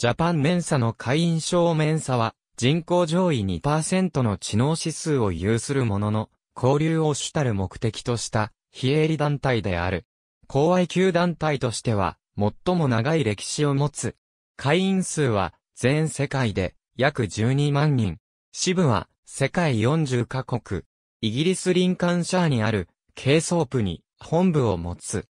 ジャパンメンサの会員証メンサは、人口上位2%の知能指数を有するものの、交流を主たる目的とした、非営利団体である。高 IQ 団体としては、最も長い歴史を持つ。会員数は、全世界で、約12万人。支部は、世界40カ国。イギリスリンカンシャーにある、ケーソープに、本部を持つ。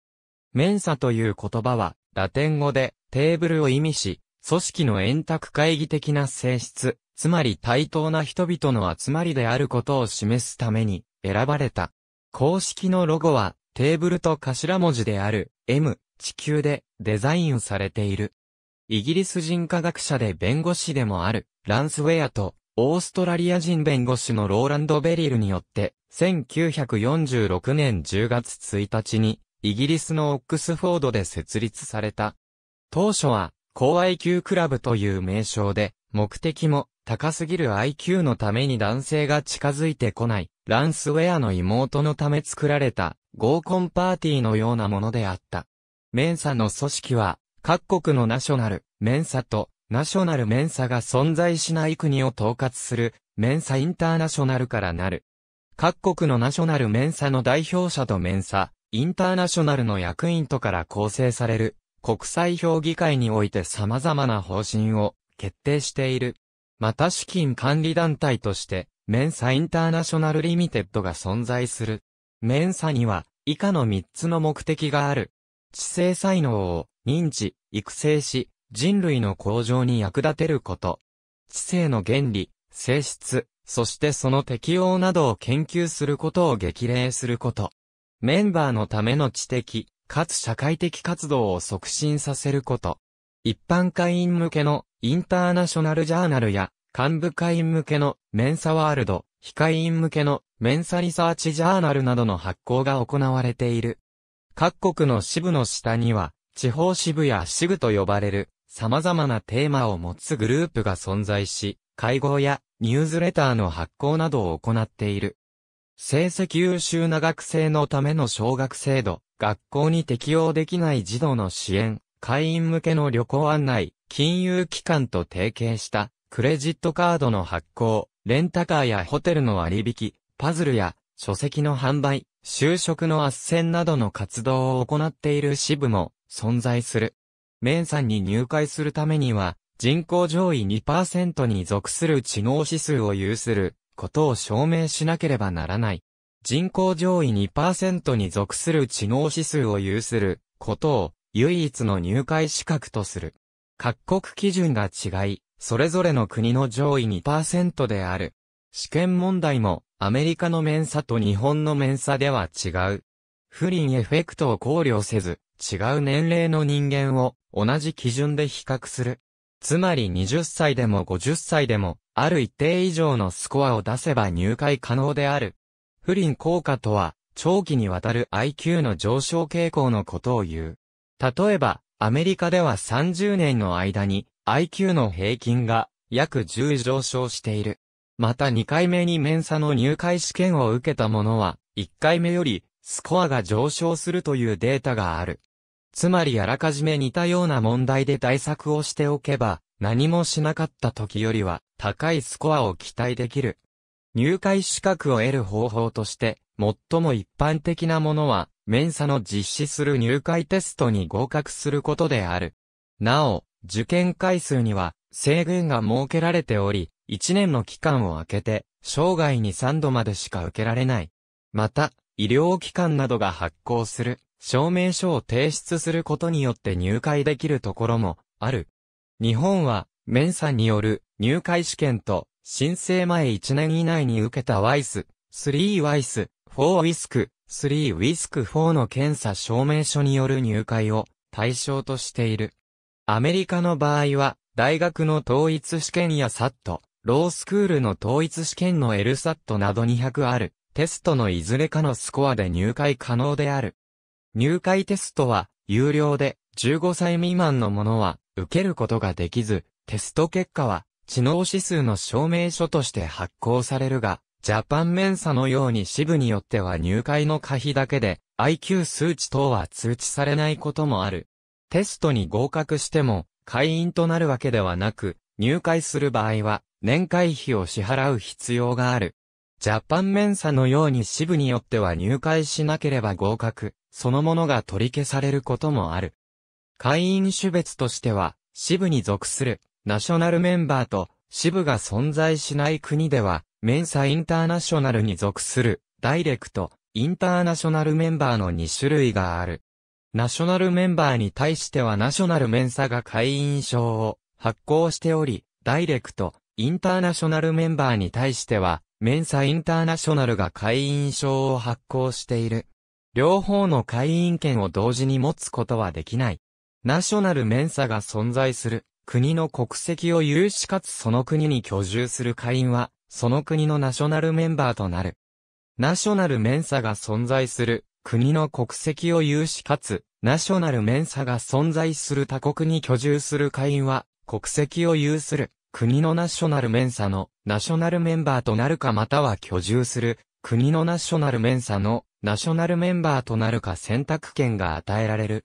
メンサという言葉は、ラテン語で、テーブルを意味し、組織の円卓会議的な性質、つまり対等な人々の集まりであることを示すために選ばれた。公式のロゴはテーブルと頭文字である M、地球でデザインされている。イギリス人科学者で弁護士でもあるランスウェアとオーストラリア人弁護士のローランド・ベリルによって1946年10月1日にイギリスのオックスフォードで設立された。当初は高 IQ クラブという名称で、目的も高すぎる IQ のために男性が近づいてこない、ランスウェアの妹のため作られた合コンパーティーのようなものであった。メンサの組織は、各国のナショナル、メンサと、ナショナルメンサが存在しない国を統括する、メンサインターナショナルからなる。各国のナショナルメンサの代表者とメンサ、インターナショナルの役員とから構成される、国際評議会において様々な方針を決定している。また資金管理団体として、メンサインターナショナルリミテッドが存在する。メンサには、以下の3つの目的がある。知性才能を認知、育成し、人類の向上に役立てること。知性の原理、性質、そしてその適用などを研究することを激励すること。メンバーのための知的、かつ社会的活動を促進させること。一般会員向けのインターナショナルジャーナルや幹部会員向けのメンサワールド、非会員向けのメンサリサーチジャーナルなどの発行が行われている。各国の支部の下には、地方支部や支部と呼ばれる様々なテーマを持つグループが存在し、会合やニュースレターの発行などを行っている。成績優秀な学生のための奨学制度、学校に適用できない児童の支援、会員向けの旅行案内、金融機関と提携した、クレジットカードの発行、レンタカーやホテルの割引、パズルや書籍の販売、就職の斡旋などの活動を行っている支部も存在する。メンさんに入会するためには、人口上位2%に属する知能指数を有することを証明しなければならない。人口上位2%に属する知能指数を有することを唯一の入会資格とする。各国基準が違い、それぞれの国の上位2%である。試験問題もアメリカの面差と日本の面差では違う。不倫エフェクトを考慮せず、違う年齢の人間を同じ基準で比較する。つまり20歳でも50歳でも、ある一定以上のスコアを出せば入会可能である。不倫効果とは、長期にわたる IQ の上昇傾向のことを言う。例えば、アメリカでは30年の間に IQ の平均が約10上昇している。また2回目にメンサの入会試験を受けた者は、1回目よりスコアが上昇するというデータがある。つまりあらかじめ似たような問題で対策をしておけば、何もしなかった時よりは高いスコアを期待できる。入会資格を得る方法として、最も一般的なものは、面差の実施する入会テストに合格することである。なお、受験回数には制限が設けられており、1年の期間を空けて、生涯に3度までしか受けられない。また、医療機関などが発行する証明書を提出することによって入会できるところもある。日本は、メンサによる入会試験と、申請前1年以内に受けたワイス、3ワイス、4ウィスク、3ウィスク4の検査証明書による入会を対象としている。アメリカの場合は、大学の統一試験やサット、ロースクールの統一試験の LSAT など200ある、テストのいずれかのスコアで入会可能である。入会テストは有料で15歳未満のものは受けることができず、テスト結果は知能指数の証明書として発行されるが、ジャパンメンサのように支部によっては入会の可否だけで IQ 数値等は通知されないこともある。テストに合格しても会員となるわけではなく、入会する場合は年会費を支払う必要がある。ジャパンメンサのように支部によっては入会しなければ合格、そのものが取り消されることもある。会員種別としては、支部に属する、ナショナルメンバーと、支部が存在しない国では、メンサインターナショナルに属する、ダイレクト、インターナショナルメンバーの2種類がある。ナショナルメンバーに対してはナショナルメンサが会員証を発行しており、ダイレクト、インターナショナルメンバーに対しては、メンサインターナショナルが会員証を発行している。両方の会員権を同時に持つことはできない。ナショナルメンサが存在する国の国籍を有しかつその国に居住する会員は、その国のナショナルメンバーとなる。ナショナルメンサが存在する国の国籍を有しかつ、ナショナルメンサが存在する他国に居住する会員は、国籍を有する。国のナショナルメンサのナショナルメンバーとなるかまたは居住する国のナショナルメンサのナショナルメンバーとなるか選択権が与えられる。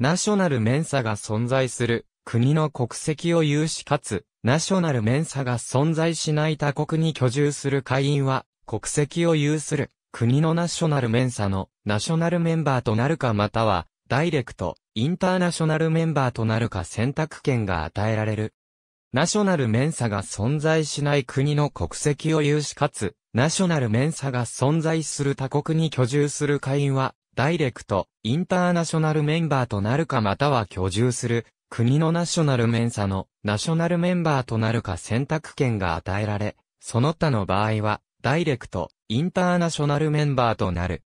ナショナルメンサが存在する国の国籍を有しかつ、ナショナルメンサが存在しない他国に居住する会員は、国籍を有する国のナショナルメンサのナショナルメンバーとなるかまたは、ダイレクト、インターナショナルメンバーとなるか選択権が与えられる。ナショナルメンサが存在しない国の国籍を有しかつ、ナショナルメンサが存在する他国に居住する会員は、ダイレクト、インターナショナルメンバーとなるかまたは居住する、国のナショナルメンサの、ナショナルメンバーとなるか選択権が与えられ、その他の場合は、ダイレクト、インターナショナルメンバーとなる。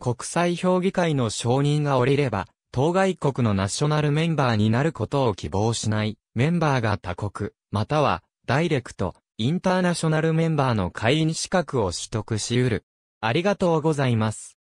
国際評議会の承認が下りれば、当該国のナショナルメンバーになることを希望しないメンバーが他国、またはダイレクト、インターナショナルメンバーの会員資格を取得し得る。ありがとうございます。